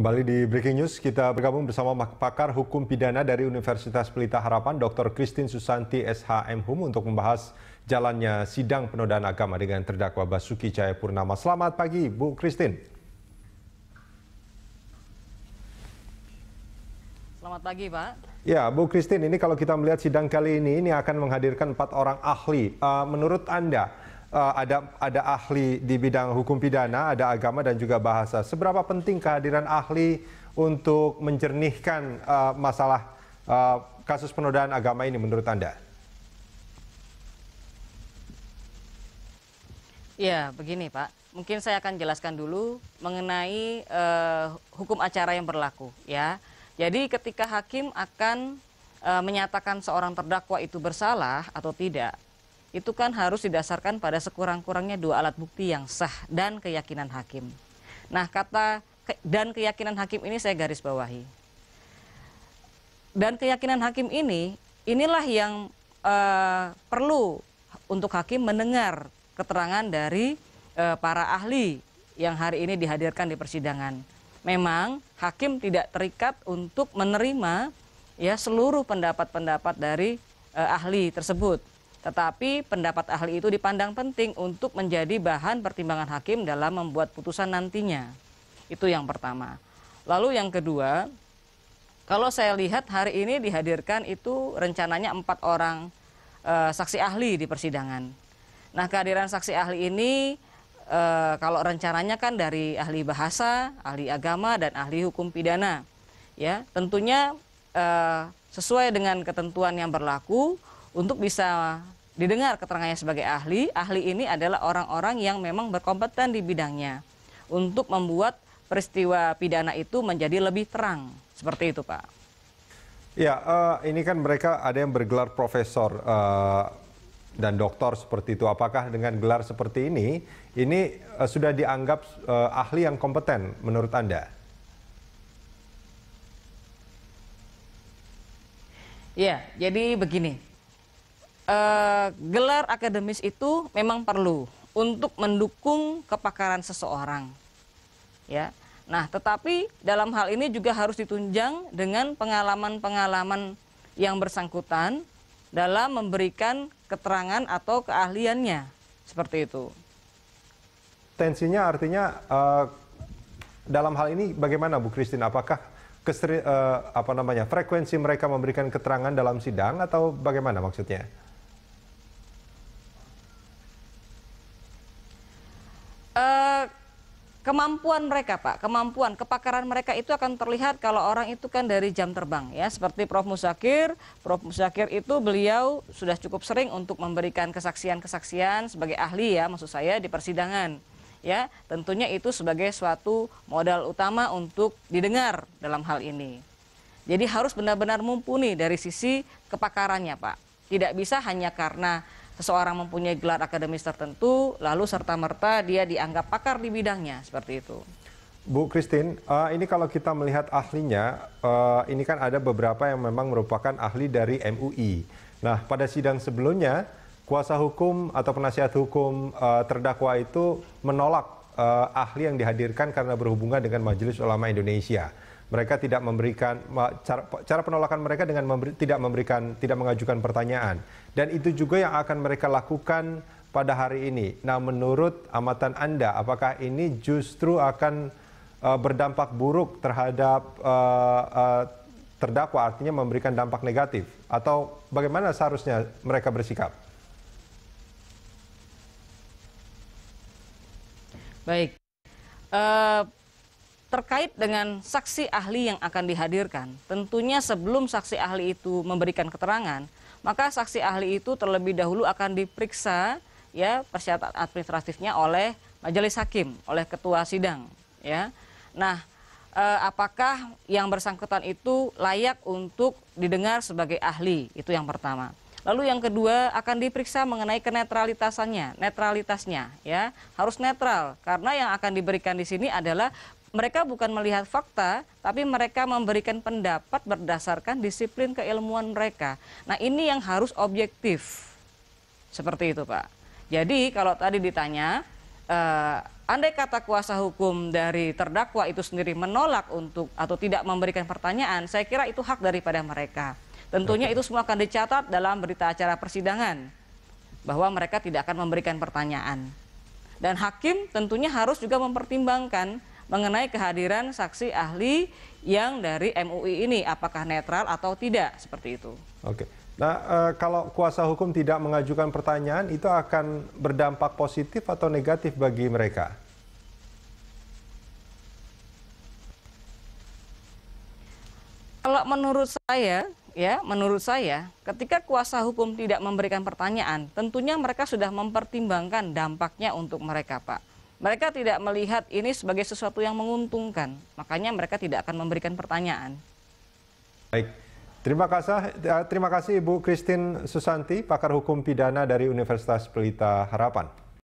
Kembali di Breaking News, kita bergabung bersama pakar hukum pidana dari Universitas Pelita Harapan, Dr. Christine Susanti SHM Hum untuk membahas jalannya sidang penodaan agama dengan terdakwa Basuki Cahayapurnama. Selamat pagi, Bu Christine. Selamat pagi, Pak. Ya, Bu Christine, ini kalau kita melihat sidang kali ini, ini akan menghadirkan empat orang ahli. Uh, menurut Anda, uh, ada ada ahli di bidang hukum pidana, ada agama dan juga bahasa. Seberapa penting kehadiran ahli untuk mencernihkan uh, eh, masalah uh, kasus penodaan agama ini menurut Anda? Ya, begini Pak. Mungkin saya akan jelaskan dulu mengenai uh, hukum acara yang berlaku, ya. Jadi ketika hakim akan e, menyatakan seorang terdakwa itu bersalah atau tidak, itu kan harus didasarkan pada sekurang-kurangnya dua alat bukti yang sah dan keyakinan hakim. Nah, kata ke, dan keyakinan hakim ini saya garis bawahi. Dan keyakinan hakim ini inilah yang uh, perlu untuk hakim mendengar keterangan dari uh, para ahli yang hari ini dihadirkan di persidangan. Memang hakim tidak terikat untuk menerima ya seluruh pendapat-pendapat dari uh, ahli tersebut tetapi pendapat ahli itu dipandang penting untuk menjadi bahan pertimbangan hakim dalam membuat putusan nantinya. Itu yang pertama. Lalu yang kedua, kalau saya lihat hari ini dihadirkan itu rencananya empat orang e, saksi ahli di persidangan. Nah kehadiran saksi ahli ini e, kalau rencananya kan dari ahli bahasa, ahli agama dan ahli hukum pidana. Ya tentunya e, sesuai dengan ketentuan yang berlaku untuk bisa didengar keterangannya sebagai ahli. Ahli ini adalah orang-orang yang memang berkompeten di bidangnya untuk membuat peristiwa pidana itu menjadi lebih terang. Seperti itu, Pak. Ya, uh, ini kan mereka ada yang bergelar profesor. Uh dan doktor seperti itu. Apakah dengan gelar seperti ini, ini uh, sudah dianggap uh, ahli yang kompeten menurut Anda? Ya, jadi begini. Eh, gelar akademis itu memang perlu untuk mendukung kepakaran seseorang. Ya. Nah, tetapi dalam hal ini juga harus ditunjang dengan pengalaman-pengalaman yang bersangkutan dalam memberikan keterangan atau keahliannya. Seperti itu. Tensinya artinya uh, dalam hal ini bagaimana Bu Kristin? Apakah keseri, uh, apa namanya frekuensi mereka memberikan keterangan dalam sidang atau bagaimana maksudnya? Eh, kemampuan mereka Pak, kemampuan, kepakaran mereka itu akan terlihat kalau orang itu kan dari jam terbang ya. Seperti Prof. Musakir, Prof. Musakir itu beliau sudah cukup sering untuk memberikan kesaksian-kesaksian sebagai ahli ya maksud saya di persidangan. Ya, tentunya itu sebagai suatu modal utama untuk didengar dalam hal ini. Jadi harus benar-benar mumpuni dari sisi kepakarannya Pak. Tidak bisa hanya karena seseorang mempunyai gelar akademis tertentu, lalu serta-merta dia dianggap pakar di bidangnya, seperti itu. Bu Christine, uh, ini kalau kita melihat ahlinya, uh, ini kan ada beberapa yang memang merupakan ahli dari MUI. Nah, pada sidang sebelumnya, kuasa hukum atau penasihat hukum uh, terdakwa itu menolak uh, ahli yang dihadirkan karena berhubungan dengan Majelis Ulama Indonesia mereka tidak memberikan cara, cara penolakan mereka dengan memberi, tidak memberikan tidak mengajukan pertanyaan dan itu juga yang akan mereka lakukan pada hari ini. Nah, menurut amatan Anda, apakah ini justru akan uh, berdampak buruk terhadap uh, uh, terdakwa, artinya memberikan dampak negatif, atau bagaimana seharusnya mereka bersikap? Baik. Uh, terkait dengan saksi ahli yang akan dihadirkan, tentunya sebelum saksi ahli itu memberikan keterangan, maka saksi ahli itu terlebih dahulu akan diperiksa ya persyaratan administratifnya oleh majelis hakim, oleh ketua sidang, ya. Nah, eh, apakah yang bersangkutan itu layak untuk didengar sebagai ahli? Itu yang pertama. Lalu yang kedua akan diperiksa mengenai kenetralitasannya, netralitasnya, ya harus netral karena yang akan diberikan di sini adalah mereka bukan melihat fakta, tapi mereka memberikan pendapat berdasarkan disiplin keilmuan mereka. Nah, ini yang harus objektif. Seperti itu, Pak. Jadi, kalau tadi ditanya, eh, andai kata kuasa hukum dari terdakwa itu sendiri menolak untuk atau tidak memberikan pertanyaan, saya kira itu hak daripada mereka. Tentunya itu semua akan dicatat dalam berita acara persidangan bahwa mereka tidak akan memberikan pertanyaan. Dan hakim tentunya harus juga mempertimbangkan mengenai kehadiran saksi ahli yang dari MUI ini apakah netral atau tidak seperti itu. Oke. Nah, e, kalau kuasa hukum tidak mengajukan pertanyaan itu akan berdampak positif atau negatif bagi mereka? Kalau menurut saya, ya, menurut saya, ketika kuasa hukum tidak memberikan pertanyaan, tentunya mereka sudah mempertimbangkan dampaknya untuk mereka, Pak. Mereka tidak melihat ini sebagai sesuatu yang menguntungkan, makanya mereka tidak akan memberikan pertanyaan. Baik, terima kasih, eh, terima kasih Ibu Christine Susanti, pakar hukum pidana dari Universitas Pelita Harapan.